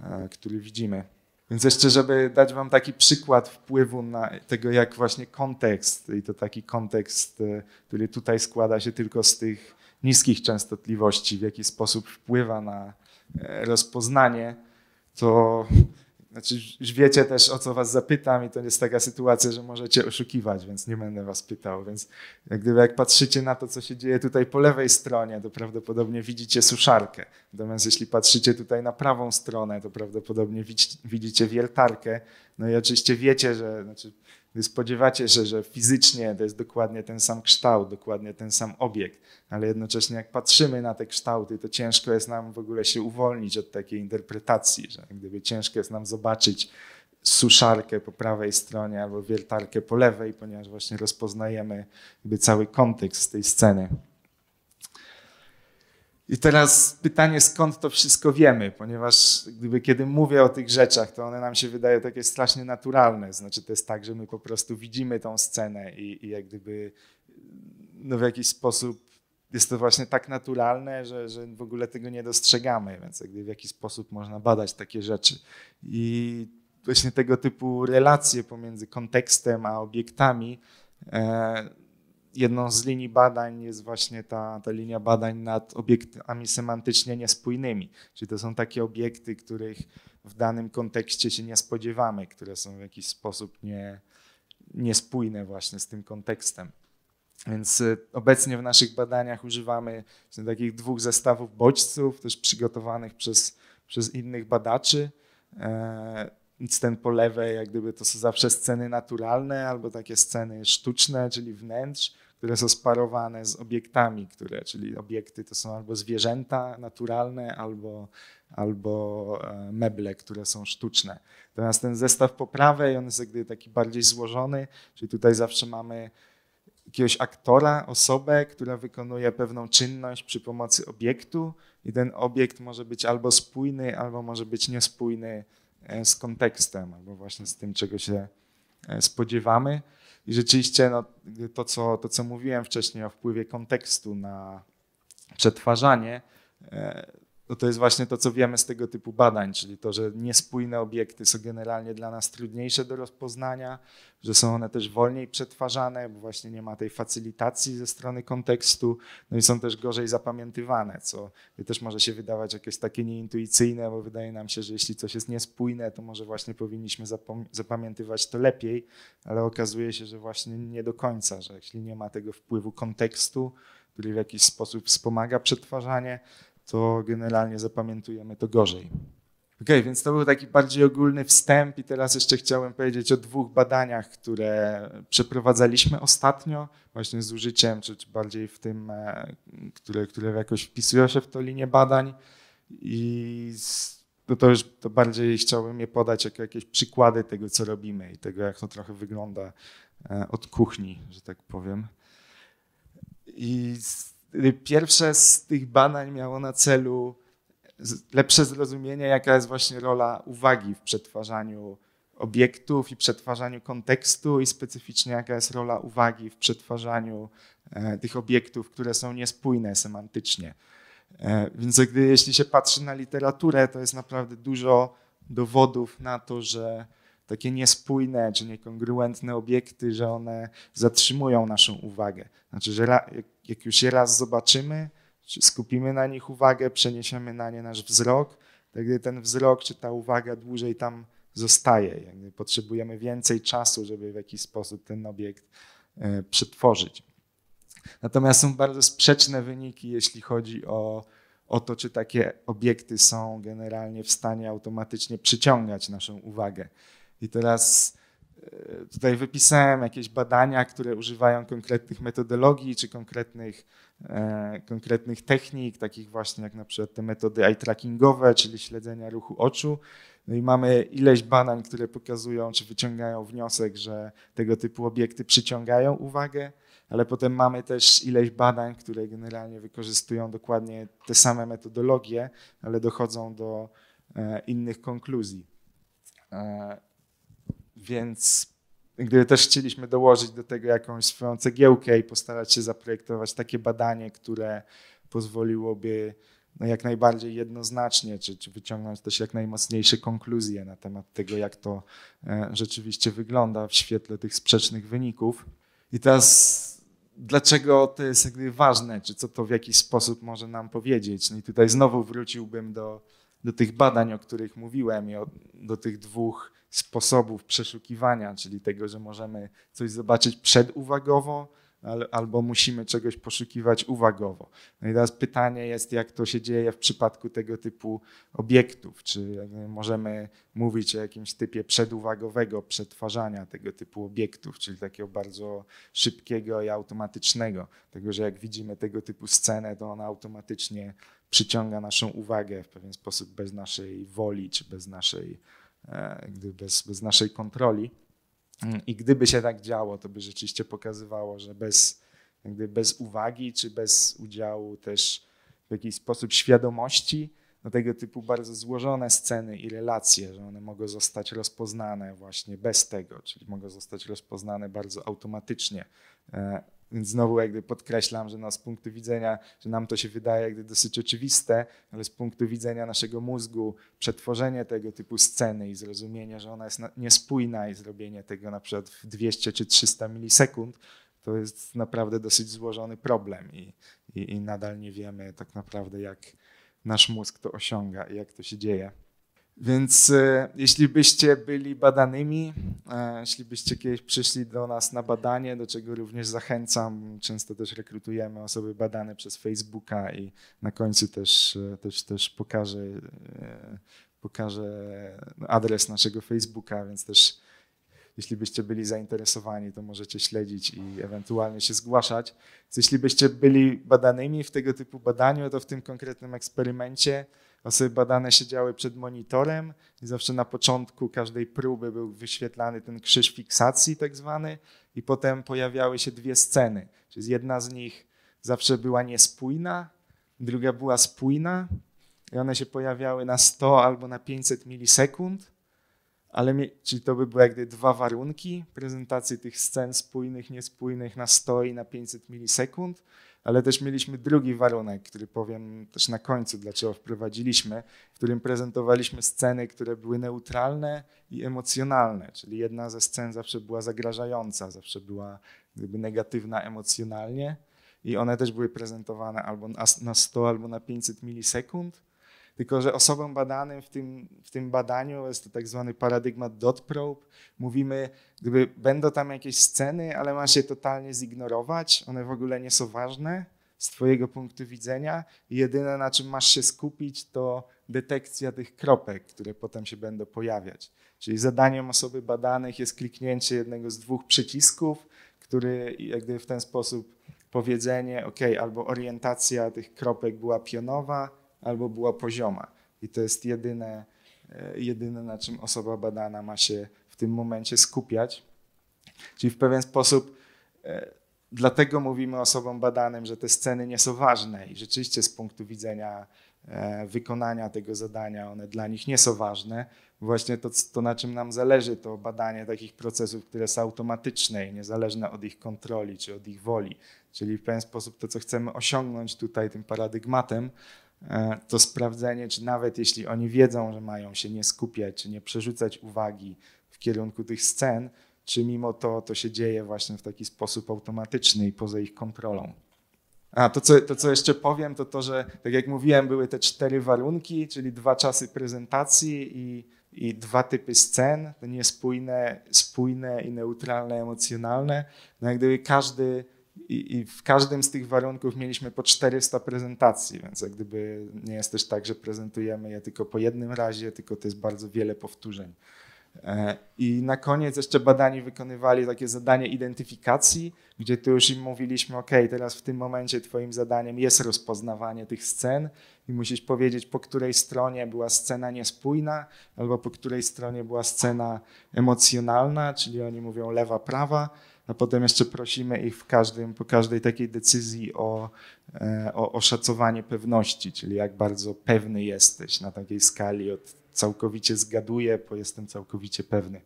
e, który widzimy. Więc jeszcze, żeby dać Wam taki przykład wpływu na tego, jak właśnie kontekst, i to taki kontekst, e, który tutaj składa się tylko z tych niskich częstotliwości, w jaki sposób wpływa na e, rozpoznanie, to znaczy, już wiecie też, o co was zapytam i to jest taka sytuacja, że możecie oszukiwać, więc nie będę was pytał. Więc jak gdyby jak patrzycie na to, co się dzieje tutaj po lewej stronie, to prawdopodobnie widzicie suszarkę. Natomiast jeśli patrzycie tutaj na prawą stronę, to prawdopodobnie widzicie wiertarkę. No i oczywiście wiecie, że... Znaczy, gdy spodziewacie się, że fizycznie to jest dokładnie ten sam kształt, dokładnie ten sam obiekt, ale jednocześnie jak patrzymy na te kształty, to ciężko jest nam w ogóle się uwolnić od takiej interpretacji, że gdyby ciężko jest nam zobaczyć suszarkę po prawej stronie albo wiertarkę po lewej, ponieważ właśnie rozpoznajemy jakby cały kontekst tej sceny. I teraz pytanie, skąd to wszystko wiemy, ponieważ gdyby, kiedy mówię o tych rzeczach, to one nam się wydają takie strasznie naturalne. Znaczy, to jest tak, że my po prostu widzimy tą scenę i, i jak gdyby no w jakiś sposób jest to właśnie tak naturalne, że, że w ogóle tego nie dostrzegamy, więc jak gdyby w jakiś sposób można badać takie rzeczy. I właśnie tego typu relacje pomiędzy kontekstem a obiektami e, jedną z linii badań jest właśnie ta, ta linia badań nad obiektami semantycznie niespójnymi. Czyli to są takie obiekty, których w danym kontekście się nie spodziewamy, które są w jakiś sposób nie, niespójne właśnie z tym kontekstem. Więc y, obecnie w naszych badaniach używamy takich dwóch zestawów bodźców, też przygotowanych przez, przez innych badaczy. Nic e, ten po lewej, jak gdyby to są zawsze sceny naturalne albo takie sceny sztuczne, czyli wnętrz, które są sparowane z obiektami, które, czyli obiekty to są albo zwierzęta naturalne, albo, albo e, meble, które są sztuczne. Natomiast ten zestaw po prawej, on jest jakby taki bardziej złożony, czyli tutaj zawsze mamy jakiegoś aktora, osobę, która wykonuje pewną czynność przy pomocy obiektu i ten obiekt może być albo spójny, albo może być niespójny e, z kontekstem, albo właśnie z tym, czego się e, spodziewamy. I rzeczywiście no, to, co, to, co mówiłem wcześniej o wpływie kontekstu na przetwarzanie, e, to no to jest właśnie to, co wiemy z tego typu badań, czyli to, że niespójne obiekty są generalnie dla nas trudniejsze do rozpoznania, że są one też wolniej przetwarzane, bo właśnie nie ma tej facylitacji ze strony kontekstu, no i są też gorzej zapamiętywane, co też może się wydawać jakieś takie nieintuicyjne, bo wydaje nam się, że jeśli coś jest niespójne, to może właśnie powinniśmy zapamiętywać to lepiej, ale okazuje się, że właśnie nie do końca, że jeśli nie ma tego wpływu kontekstu, który w jakiś sposób wspomaga przetwarzanie, to generalnie zapamiętujemy to gorzej. Ok, więc to był taki bardziej ogólny wstęp, i teraz jeszcze chciałem powiedzieć o dwóch badaniach, które przeprowadzaliśmy ostatnio, właśnie z użyciem, czy, czy bardziej w tym, e, które, które jakoś wpisują się w to linię badań. I to, no to już to bardziej chciałbym je podać jako jakieś przykłady tego, co robimy i tego, jak to trochę wygląda e, od kuchni, że tak powiem. I Pierwsze z tych badań miało na celu lepsze zrozumienie, jaka jest właśnie rola uwagi w przetwarzaniu obiektów i przetwarzaniu kontekstu i specyficznie jaka jest rola uwagi w przetwarzaniu e, tych obiektów, które są niespójne semantycznie. E, więc gdy, jeśli się patrzy na literaturę, to jest naprawdę dużo dowodów na to, że takie niespójne czy niekongruentne obiekty, że one zatrzymują naszą uwagę. Znaczy, że jak już je raz zobaczymy, skupimy na nich uwagę, przeniesiemy na nie nasz wzrok, tak gdy ten wzrok czy ta uwaga dłużej tam zostaje. Jakby potrzebujemy więcej czasu, żeby w jakiś sposób ten obiekt e, przetworzyć. Natomiast są bardzo sprzeczne wyniki, jeśli chodzi o, o to, czy takie obiekty są generalnie w stanie automatycznie przyciągać naszą uwagę. I teraz E, tutaj wypisałem jakieś badania, które używają konkretnych metodologii czy konkretnych, e, konkretnych technik, takich właśnie jak na przykład te metody eye trackingowe, czyli śledzenia ruchu oczu. No i mamy ileś badań, które pokazują czy wyciągają wniosek, że tego typu obiekty przyciągają uwagę, ale potem mamy też ileś badań, które generalnie wykorzystują dokładnie te same metodologie, ale dochodzą do e, innych konkluzji. E, więc gdy też chcieliśmy dołożyć do tego jakąś swoją cegiełkę i postarać się zaprojektować takie badanie, które pozwoliłoby no jak najbardziej jednoznacznie, czy, czy wyciągnąć też jak najmocniejsze konkluzje na temat tego, jak to e, rzeczywiście wygląda w świetle tych sprzecznych wyników. I teraz dlaczego to jest jakby ważne, czy co to w jakiś sposób może nam powiedzieć. No i tutaj znowu wróciłbym do do tych badań, o których mówiłem i o, do tych dwóch sposobów przeszukiwania, czyli tego, że możemy coś zobaczyć przeduwagowo, albo musimy czegoś poszukiwać uwagowo. No i teraz pytanie jest, jak to się dzieje w przypadku tego typu obiektów. Czy e, możemy mówić o jakimś typie przeduwagowego przetwarzania tego typu obiektów, czyli takiego bardzo szybkiego i automatycznego. Tego, że jak widzimy tego typu scenę, to ona automatycznie przyciąga naszą uwagę w pewien sposób bez naszej woli czy bez naszej, e, bez, bez naszej kontroli. Mm, I gdyby się tak działo, to by rzeczywiście pokazywało, że bez, jakby bez uwagi czy bez udziału też w jakiś sposób świadomości, no tego typu bardzo złożone sceny i relacje, że one mogą zostać rozpoznane właśnie bez tego, czyli mogą zostać rozpoznane bardzo automatycznie e, więc znowu jakby podkreślam, że no z punktu widzenia, że nam to się wydaje jakby dosyć oczywiste, ale z punktu widzenia naszego mózgu przetworzenie tego typu sceny i zrozumienie, że ona jest niespójna i zrobienie tego na przykład w 200 czy 300 milisekund, to jest naprawdę dosyć złożony problem i, i, i nadal nie wiemy tak naprawdę jak nasz mózg to osiąga i jak to się dzieje. Więc e, jeśli byście byli badanymi, e, jeśli byście kiedyś przyszli do nas na badanie, do czego również zachęcam, często też rekrutujemy osoby badane przez Facebooka i na końcu też, e, też, też pokażę, e, pokażę adres naszego Facebooka, więc też jeśli byście byli zainteresowani, to możecie śledzić i ewentualnie się zgłaszać. Więc jeśli byście byli badanymi w tego typu badaniu, to w tym konkretnym eksperymencie Osoby badane siedziały przed monitorem i zawsze na początku każdej próby był wyświetlany ten krzyż fiksacji tak zwany i potem pojawiały się dwie sceny. Czyli jedna z nich zawsze była niespójna, druga była spójna i one się pojawiały na 100 albo na 500 milisekund, ale czyli to by były jakby dwa warunki prezentacji tych scen spójnych, niespójnych na 100 i na 500 milisekund ale też mieliśmy drugi warunek, który powiem też na końcu, dlaczego wprowadziliśmy, w którym prezentowaliśmy sceny, które były neutralne i emocjonalne, czyli jedna ze scen zawsze była zagrażająca, zawsze była negatywna emocjonalnie i one też były prezentowane albo na 100, albo na 500 milisekund, tylko, że osobom badanym w tym, w tym badaniu, jest to tak zwany paradygmat dot probe, mówimy, gdyby będą tam jakieś sceny, ale masz się totalnie zignorować, one w ogóle nie są ważne z twojego punktu widzenia. Jedyne, na czym masz się skupić, to detekcja tych kropek, które potem się będą pojawiać. Czyli zadaniem osoby badanych jest kliknięcie jednego z dwóch przycisków, który jakby w ten sposób powiedzenie, ok, albo orientacja tych kropek była pionowa, albo była pozioma. I to jest jedyne, e, jedyne na czym osoba badana ma się w tym momencie skupiać. Czyli w pewien sposób e, dlatego mówimy osobom badanym, że te sceny nie są ważne i rzeczywiście z punktu widzenia e, wykonania tego zadania one dla nich nie są ważne. Właśnie to, to na czym nam zależy, to badanie takich procesów, które są automatyczne i niezależne od ich kontroli czy od ich woli. Czyli w pewien sposób to, co chcemy osiągnąć tutaj tym paradygmatem, E, to sprawdzenie, czy nawet jeśli oni wiedzą, że mają się nie skupiać, czy nie przerzucać uwagi w kierunku tych scen, czy mimo to to się dzieje właśnie w taki sposób automatyczny i poza ich kontrolą. A to co, to, co jeszcze powiem, to to, że tak jak mówiłem, były te cztery warunki, czyli dwa czasy prezentacji i, i dwa typy scen, te niespójne, spójne i neutralne, emocjonalne. No jak gdyby każdy i, i, w każdym z tych warunków mieliśmy po 400 prezentacji, więc jak gdyby nie jest też tak, że prezentujemy je tylko po jednym razie, tylko to jest bardzo wiele powtórzeń. E, I na koniec jeszcze badani wykonywali takie zadanie identyfikacji, gdzie tu już im mówiliśmy, ok, teraz w tym momencie twoim zadaniem jest rozpoznawanie tych scen i musisz powiedzieć, po której stronie była scena niespójna albo po której stronie była scena emocjonalna, czyli oni mówią lewa, prawa, a potem jeszcze prosimy ich w każdym, po każdej takiej decyzji o, e, o oszacowanie pewności, czyli jak bardzo pewny jesteś na takiej skali od całkowicie zgaduję, bo jestem całkowicie pewny.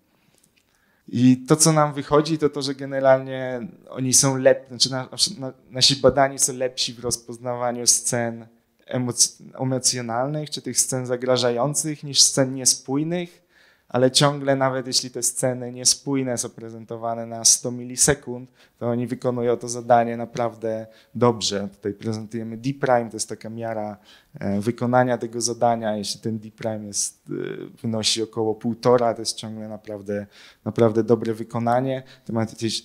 I to, co nam wychodzi, to to, że generalnie oni są lepsi, znaczy na, nasi badani są lepsi w rozpoznawaniu scen emocjonalnych, czy tych scen zagrażających, niż scen niespójnych ale ciągle nawet jeśli te sceny niespójne są prezentowane na 100 milisekund, to oni wykonują to zadanie naprawdę dobrze. Tutaj prezentujemy D-prime, to jest taka miara e, wykonania tego zadania. Jeśli ten D-prime jest, e, wynosi około półtora, to jest ciągle naprawdę, naprawdę dobre wykonanie.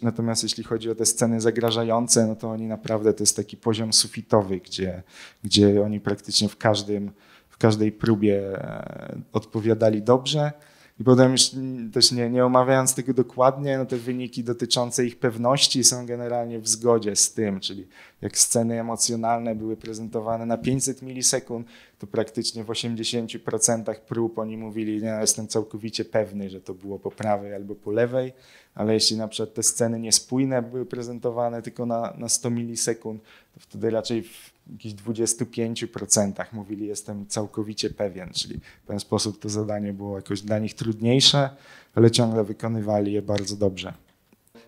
Natomiast jeśli chodzi o te sceny zagrażające, no to oni naprawdę to jest taki poziom sufitowy, gdzie, gdzie oni praktycznie w każdym w każdej próbie e, odpowiadali dobrze. I potem już też nie, nie omawiając tego dokładnie, no te wyniki dotyczące ich pewności są generalnie w zgodzie z tym, czyli jak sceny emocjonalne były prezentowane na 500 milisekund, to praktycznie w 80% prób oni mówili, nie, jestem całkowicie pewny, że to było po prawej albo po lewej, ale jeśli na przykład te sceny niespójne były prezentowane tylko na, na 100 milisekund, to wtedy raczej w jakichś 25% mówili, jestem całkowicie pewien, czyli w ten sposób to zadanie było jakoś dla nich trudniejsze, ale ciągle wykonywali je bardzo dobrze.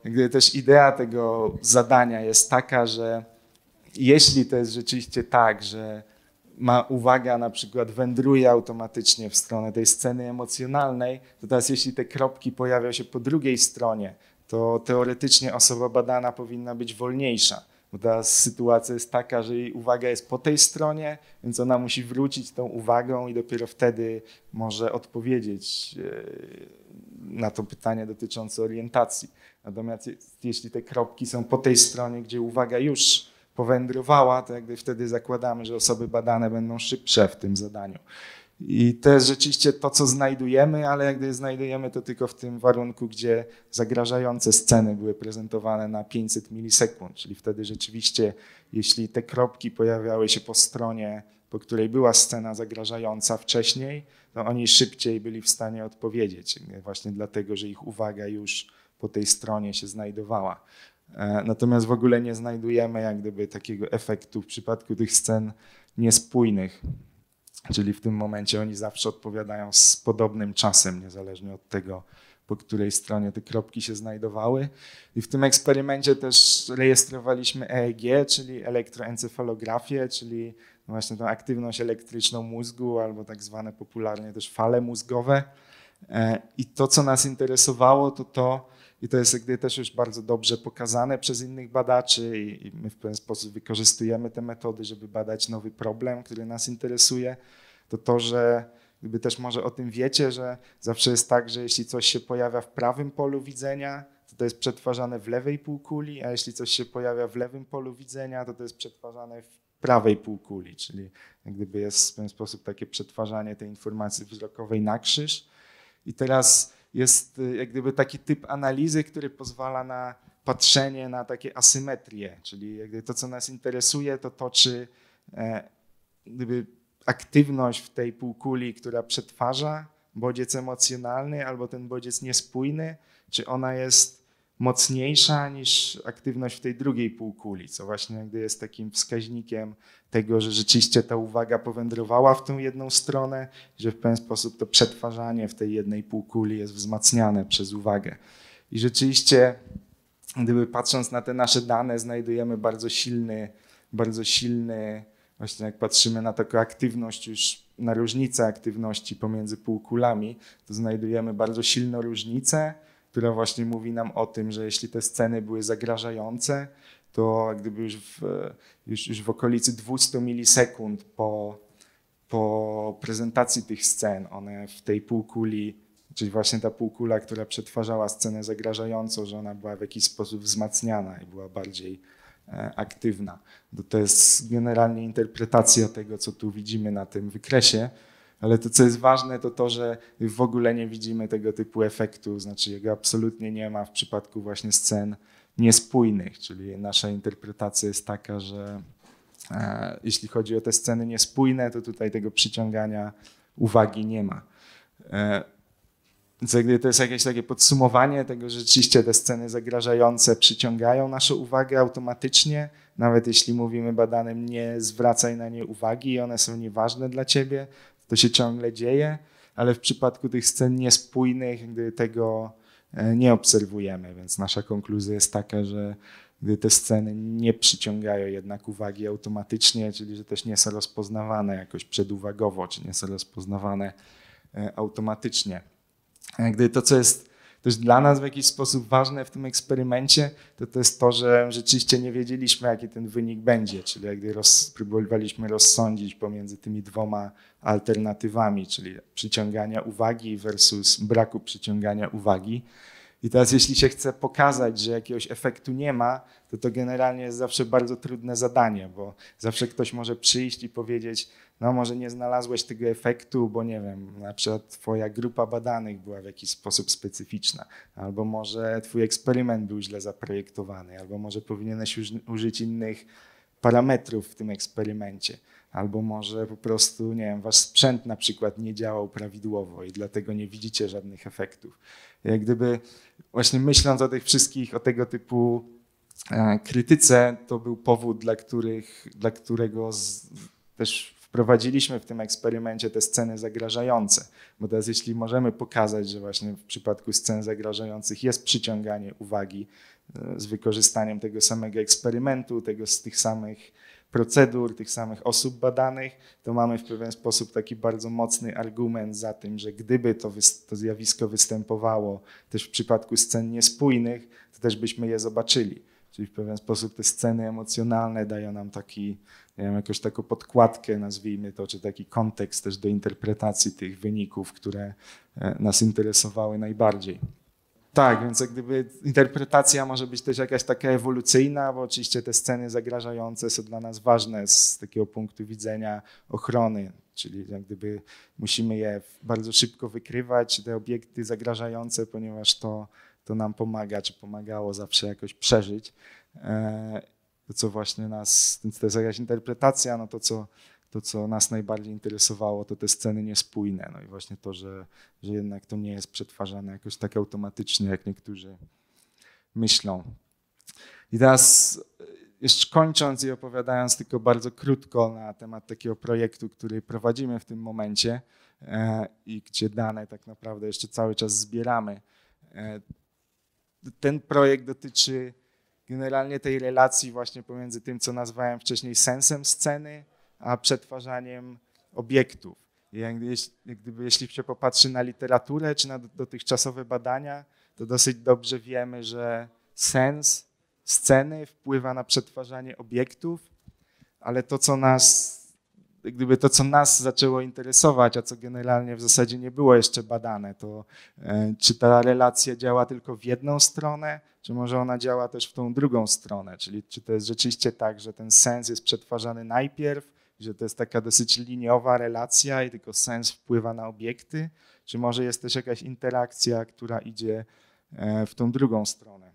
Gdy też idea tego zadania jest taka, że jeśli to jest rzeczywiście tak, że ma uwaga na przykład wędruje automatycznie w stronę tej sceny emocjonalnej, to teraz jeśli te kropki pojawiają się po drugiej stronie, to teoretycznie osoba badana powinna być wolniejsza, bo sytuacja jest taka, że jej uwaga jest po tej stronie, więc ona musi wrócić tą uwagą i dopiero wtedy może odpowiedzieć e, na to pytanie dotyczące orientacji. Natomiast jeśli te kropki są po tej stronie, gdzie uwaga już powędrowała, to jakby wtedy zakładamy, że osoby badane będą szybsze w tym zadaniu. I to jest rzeczywiście to, co znajdujemy, ale jak gdy znajdujemy to tylko w tym warunku, gdzie zagrażające sceny były prezentowane na 500 milisekund, czyli wtedy rzeczywiście, jeśli te kropki pojawiały się po stronie, po której była scena zagrażająca wcześniej, to oni szybciej byli w stanie odpowiedzieć, właśnie dlatego, że ich uwaga już po tej stronie się znajdowała. E, natomiast w ogóle nie znajdujemy jak gdyby takiego efektu w przypadku tych scen niespójnych. Czyli w tym momencie oni zawsze odpowiadają z podobnym czasem, niezależnie od tego, po której stronie te kropki się znajdowały. I w tym eksperymencie też rejestrowaliśmy EEG, czyli elektroencefalografię, czyli właśnie tą aktywność elektryczną mózgu, albo tak zwane popularnie też fale mózgowe. E, I to, co nas interesowało, to to, i to jest jak gdyby też już bardzo dobrze pokazane przez innych badaczy i, i my w pewien sposób wykorzystujemy te metody, żeby badać nowy problem, który nas interesuje. To to, że gdyby też może o tym wiecie, że zawsze jest tak, że jeśli coś się pojawia w prawym polu widzenia, to to jest przetwarzane w lewej półkuli, a jeśli coś się pojawia w lewym polu widzenia, to to jest przetwarzane w prawej półkuli, czyli gdyby jest w pewien sposób takie przetwarzanie tej informacji wzrokowej na krzyż. I teraz jest y, jak gdyby taki typ analizy, który pozwala na patrzenie na takie asymetrie, czyli jak gdyby to, co nas interesuje, to to, czy e, gdyby aktywność w tej półkuli, która przetwarza bodziec emocjonalny albo ten bodziec niespójny, czy ona jest mocniejsza niż aktywność w tej drugiej półkuli, co właśnie gdy jest takim wskaźnikiem tego, że rzeczywiście ta uwaga powędrowała w tą jedną stronę, że w pewien sposób to przetwarzanie w tej jednej półkuli jest wzmacniane przez uwagę. I rzeczywiście, gdyby patrząc na te nasze dane, znajdujemy bardzo silny, bardzo silny, właśnie jak patrzymy na taką aktywność już na różnicę aktywności pomiędzy półkulami, to znajdujemy bardzo silną różnicę która właśnie mówi nam o tym, że jeśli te sceny były zagrażające, to gdyby już w, już, już w okolicy 200 milisekund po, po prezentacji tych scen, one w tej półkuli, czyli właśnie ta półkula, która przetwarzała scenę zagrażającą, że ona była w jakiś sposób wzmacniana i była bardziej e, aktywna. To, to jest generalnie interpretacja tego, co tu widzimy na tym wykresie. Ale to, co jest ważne, to to, że w ogóle nie widzimy tego typu efektu, znaczy jego absolutnie nie ma w przypadku właśnie scen niespójnych, czyli nasza interpretacja jest taka, że e, jeśli chodzi o te sceny niespójne, to tutaj tego przyciągania uwagi nie ma. E, to jest jakieś takie podsumowanie tego, że rzeczywiście te sceny zagrażające przyciągają naszą uwagę automatycznie, nawet jeśli mówimy badanym nie zwracaj na nie uwagi i one są nieważne dla ciebie, to się ciągle dzieje, ale w przypadku tych scen niespójnych gdy tego e, nie obserwujemy, więc nasza konkluzja jest taka, że gdy te sceny nie przyciągają jednak uwagi automatycznie, czyli że też nie są rozpoznawane jakoś przeduwagowo, czy nie są rozpoznawane e, automatycznie. E, gdy to, co jest też dla nas w jakiś sposób ważne w tym eksperymencie, to to jest to, że rzeczywiście nie wiedzieliśmy, jaki ten wynik będzie, czyli jak gdy roz, próbowaliśmy rozsądzić pomiędzy tymi dwoma alternatywami, czyli przyciągania uwagi versus braku przyciągania uwagi. I teraz, jeśli się chce pokazać, że jakiegoś efektu nie ma, to to generalnie jest zawsze bardzo trudne zadanie, bo zawsze ktoś może przyjść i powiedzieć: no może nie znalazłeś tego efektu, bo nie wiem, na przykład twoja grupa badanych była w jakiś sposób specyficzna, albo może twój eksperyment był źle zaprojektowany, albo może powinieneś użyć innych parametrów w tym eksperymencie, albo może po prostu, nie wiem, wasz sprzęt na przykład nie działał prawidłowo i dlatego nie widzicie żadnych efektów. Jak gdyby właśnie myśląc o tych wszystkich, o tego typu e, krytyce, to był powód, dla, których, dla którego z, też wprowadziliśmy w tym eksperymencie te sceny zagrażające. Bo teraz jeśli możemy pokazać, że właśnie w przypadku scen zagrażających jest przyciąganie uwagi e, z wykorzystaniem tego samego eksperymentu, tego z tych samych procedur, tych samych osób badanych, to mamy w pewien sposób taki bardzo mocny argument za tym, że gdyby to, to zjawisko występowało też w przypadku scen niespójnych, to też byśmy je zobaczyli. Czyli w pewien sposób te sceny emocjonalne dają nam taki, nie wiem, jakąś taką podkładkę, nazwijmy to, czy taki kontekst też do interpretacji tych wyników, które e, nas interesowały najbardziej. Tak, więc jak gdyby interpretacja może być też jakaś taka ewolucyjna, bo oczywiście te sceny zagrażające są dla nas ważne z takiego punktu widzenia ochrony, czyli jak gdyby musimy je bardzo szybko wykrywać, te obiekty zagrażające, ponieważ to to nam pomaga, czy pomagało zawsze jakoś przeżyć. To, e, co właśnie nas, więc to jest jakaś interpretacja, no to co, to, co nas najbardziej interesowało, to te sceny niespójne. No i właśnie to, że, że jednak to nie jest przetwarzane jakoś tak automatycznie, jak niektórzy myślą. I teraz jeszcze kończąc i opowiadając tylko bardzo krótko na temat takiego projektu, który prowadzimy w tym momencie e, i gdzie dane tak naprawdę jeszcze cały czas zbieramy, e, ten projekt dotyczy generalnie tej relacji właśnie pomiędzy tym, co nazwałem wcześniej sensem sceny, a przetwarzaniem obiektów. Jak, gdyby, jeśli się popatrzy na literaturę czy na dotychczasowe badania, to dosyć dobrze wiemy, że sens sceny wpływa na przetwarzanie obiektów, ale to, co nas gdyby to, co nas zaczęło interesować, a co generalnie w zasadzie nie było jeszcze badane, to e, czy ta relacja działa tylko w jedną stronę, czy może ona działa też w tą drugą stronę, czyli czy to jest rzeczywiście tak, że ten sens jest przetwarzany najpierw, że to jest taka dosyć liniowa relacja i tylko sens wpływa na obiekty, czy może jest też jakaś interakcja, która idzie e, w tą drugą stronę.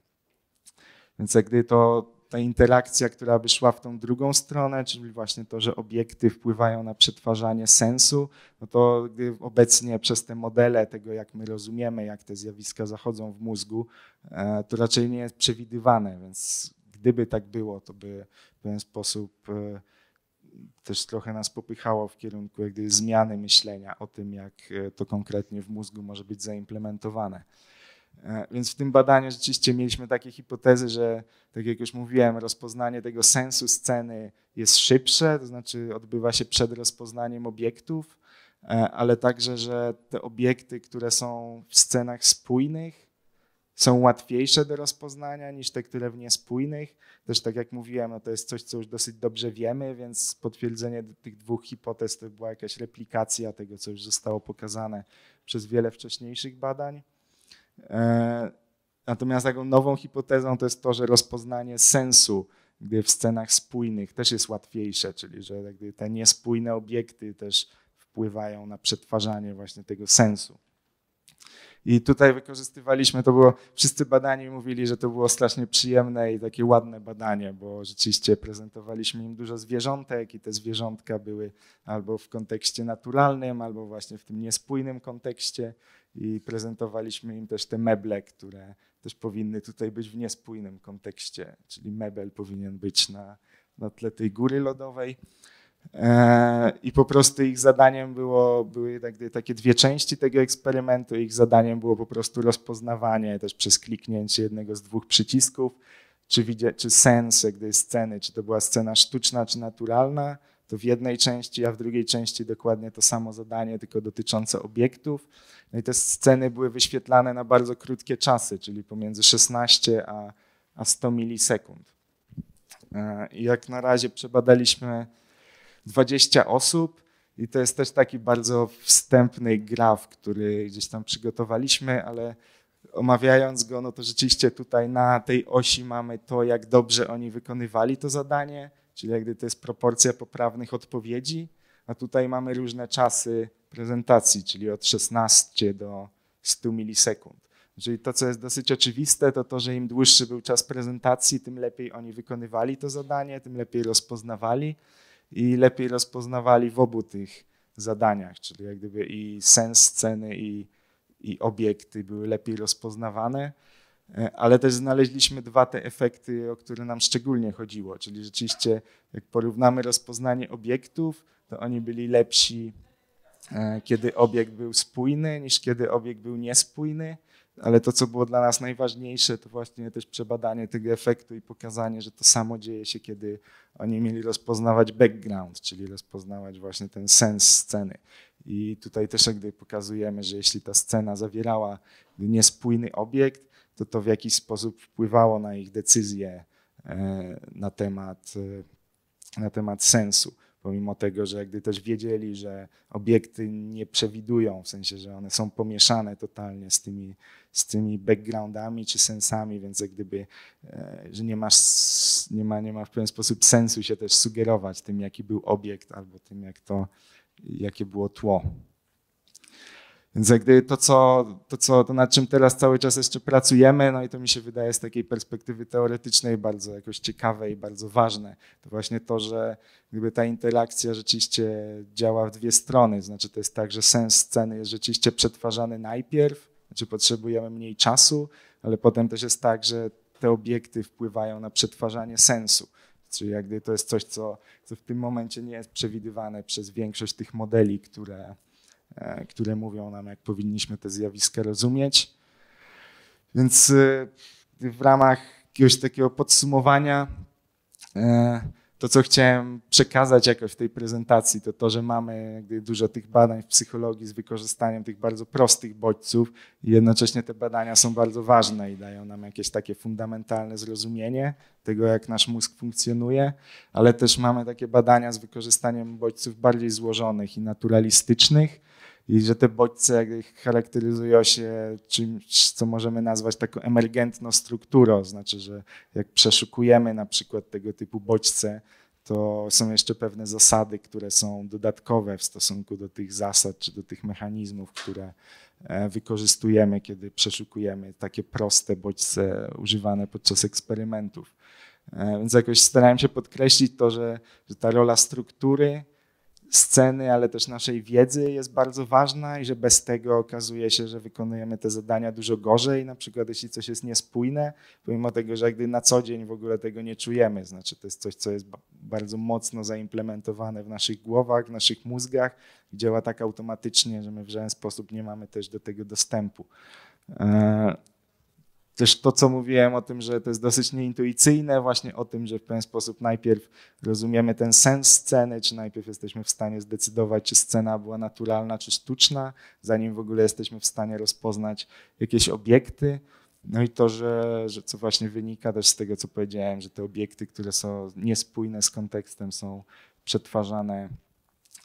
Więc jak gdy to ta interakcja, która by szła w tą drugą stronę, czyli właśnie to, że obiekty wpływają na przetwarzanie sensu, no to obecnie przez te modele tego, jak my rozumiemy, jak te zjawiska zachodzą w mózgu, e, to raczej nie jest przewidywane, więc gdyby tak było, to by w pewien sposób e, też trochę nas popychało w kierunku jak gdyby, zmiany myślenia o tym, jak e, to konkretnie w mózgu może być zaimplementowane. E, więc w tym badaniu rzeczywiście mieliśmy takie hipotezy, że, tak jak już mówiłem, rozpoznanie tego sensu sceny jest szybsze, to znaczy odbywa się przed rozpoznaniem obiektów, e, ale także, że te obiekty, które są w scenach spójnych, są łatwiejsze do rozpoznania niż te, które w niespójnych. Też tak jak mówiłem, no to jest coś, co już dosyć dobrze wiemy, więc potwierdzenie tych dwóch hipotez to była jakaś replikacja tego, co już zostało pokazane przez wiele wcześniejszych badań. E, natomiast taką nową hipotezą to jest to, że rozpoznanie sensu gdy w scenach spójnych też jest łatwiejsze, czyli że gdy te niespójne obiekty też wpływają na przetwarzanie właśnie tego sensu. I tutaj wykorzystywaliśmy, to było, wszyscy badani mówili, że to było strasznie przyjemne i takie ładne badanie, bo rzeczywiście prezentowaliśmy im dużo zwierzątek i te zwierzątka były albo w kontekście naturalnym, albo właśnie w tym niespójnym kontekście i prezentowaliśmy im też te meble, które też powinny tutaj być w niespójnym kontekście, czyli mebel powinien być na, na tle tej góry lodowej. E, I po prostu ich zadaniem było, były jednak takie dwie części tego eksperymentu. Ich zadaniem było po prostu rozpoznawanie też przez kliknięcie jednego z dwóch przycisków, czy, widzie, czy sens gdy sceny, czy to była scena sztuczna, czy naturalna. To w jednej części, a w drugiej części dokładnie to samo zadanie, tylko dotyczące obiektów. No i te sceny były wyświetlane na bardzo krótkie czasy, czyli pomiędzy 16 a, a 100 milisekund. E, I jak na razie przebadaliśmy 20 osób i to jest też taki bardzo wstępny graf, który gdzieś tam przygotowaliśmy, ale omawiając go, no to rzeczywiście tutaj na tej osi mamy to, jak dobrze oni wykonywali to zadanie, czyli jak gdy to jest proporcja poprawnych odpowiedzi, a tutaj mamy różne czasy prezentacji, czyli od 16 do 100 milisekund. Czyli to, co jest dosyć oczywiste, to to, że im dłuższy był czas prezentacji, tym lepiej oni wykonywali to zadanie, tym lepiej rozpoznawali i lepiej rozpoznawali w obu tych zadaniach, czyli jak gdyby i sens sceny, i, i obiekty były lepiej rozpoznawane, e, ale też znaleźliśmy dwa te efekty, o które nam szczególnie chodziło, czyli rzeczywiście jak porównamy rozpoznanie obiektów, to oni byli lepsi, e, kiedy obiekt był spójny, niż kiedy obiekt był niespójny ale to, co było dla nas najważniejsze, to właśnie też przebadanie tego efektu i pokazanie, że to samo dzieje się, kiedy oni mieli rozpoznawać background, czyli rozpoznawać właśnie ten sens sceny. I tutaj też gdy pokazujemy, że jeśli ta scena zawierała niespójny obiekt, to to w jakiś sposób wpływało na ich decyzje e, na temat, e, na temat sensu pomimo tego, że gdy też wiedzieli, że obiekty nie przewidują, w sensie, że one są pomieszane totalnie z tymi, z tymi backgroundami czy sensami, więc jak gdyby, e, że nie, masz, nie, ma, nie ma w pewien sposób sensu się też sugerować tym, jaki był obiekt albo tym, jak to, jakie było tło. Więc jak to, co, to, co, to nad czym teraz cały czas jeszcze pracujemy, no i to mi się wydaje z takiej perspektywy teoretycznej bardzo jakoś ciekawe i bardzo ważne, to właśnie to, że gdyby ta interakcja rzeczywiście działa w dwie strony. Znaczy to jest tak, że sens sceny jest rzeczywiście przetwarzany najpierw, znaczy potrzebujemy mniej czasu, ale potem też jest tak, że te obiekty wpływają na przetwarzanie sensu. Czyli jak gdyby to jest coś, co, co w tym momencie nie jest przewidywane przez większość tych modeli, które E, które mówią nam, jak powinniśmy te zjawiska rozumieć. Więc e, w ramach jakiegoś takiego podsumowania, e, to co chciałem przekazać jakoś w tej prezentacji, to to, że mamy dużo tych badań w psychologii z wykorzystaniem tych bardzo prostych bodźców i jednocześnie te badania są bardzo ważne i dają nam jakieś takie fundamentalne zrozumienie tego, jak nasz mózg funkcjonuje, ale też mamy takie badania z wykorzystaniem bodźców bardziej złożonych i naturalistycznych, i że te bodźce charakteryzują się czymś, co możemy nazwać taką emergentną strukturą. Znaczy, że jak przeszukujemy na przykład tego typu bodźce, to są jeszcze pewne zasady, które są dodatkowe w stosunku do tych zasad czy do tych mechanizmów, które e, wykorzystujemy, kiedy przeszukujemy takie proste bodźce używane podczas eksperymentów. E, więc jakoś starałem się podkreślić to, że, że ta rola struktury sceny, ale też naszej wiedzy jest bardzo ważna i że bez tego okazuje się, że wykonujemy te zadania dużo gorzej, na przykład jeśli coś jest niespójne, pomimo tego, że gdy na co dzień w ogóle tego nie czujemy, znaczy to jest coś, co jest bardzo mocno zaimplementowane w naszych głowach, w naszych mózgach i działa tak automatycznie, że my w żaden sposób nie mamy też do tego dostępu. E, też to, co mówiłem o tym, że to jest dosyć nieintuicyjne, właśnie o tym, że w pewien sposób najpierw rozumiemy ten sens sceny, czy najpierw jesteśmy w stanie zdecydować, czy scena była naturalna, czy sztuczna, zanim w ogóle jesteśmy w stanie rozpoznać jakieś obiekty. No i to, że, że co właśnie wynika też z tego, co powiedziałem, że te obiekty, które są niespójne z kontekstem, są przetwarzane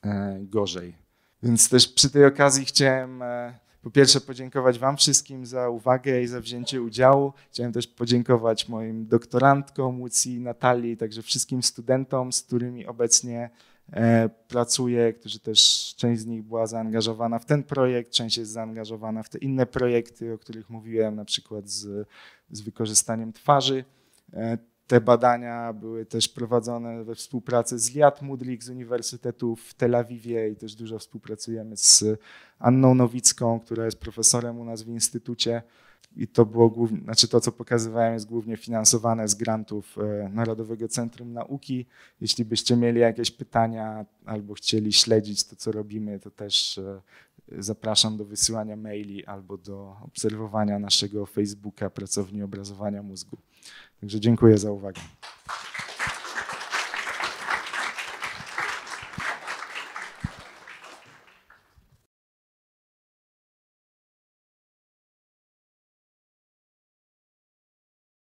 e, gorzej. Więc też przy tej okazji chciałem e, po pierwsze podziękować Wam wszystkim za uwagę i za wzięcie udziału. Chciałem też podziękować moim doktorantkom Łucji, Natalii, także wszystkim studentom, z którymi obecnie e, pracuję, którzy też część z nich była zaangażowana w ten projekt, część jest zaangażowana w te inne projekty, o których mówiłem, na przykład z, z wykorzystaniem twarzy. E, te badania były też prowadzone we współpracy z Liat Mudlik z Uniwersytetu w Tel Awiwie i też dużo współpracujemy z Anną Nowicką, która jest profesorem u nas w instytucie. I to było głównie, znaczy to, co pokazywałem, jest głównie finansowane z grantów e, Narodowego Centrum Nauki. Jeśli byście mieli jakieś pytania albo chcieli śledzić to, co robimy, to też e, zapraszam do wysyłania maili albo do obserwowania naszego Facebooka Pracowni Obrazowania Mózgu. Także dziękuję za uwagę.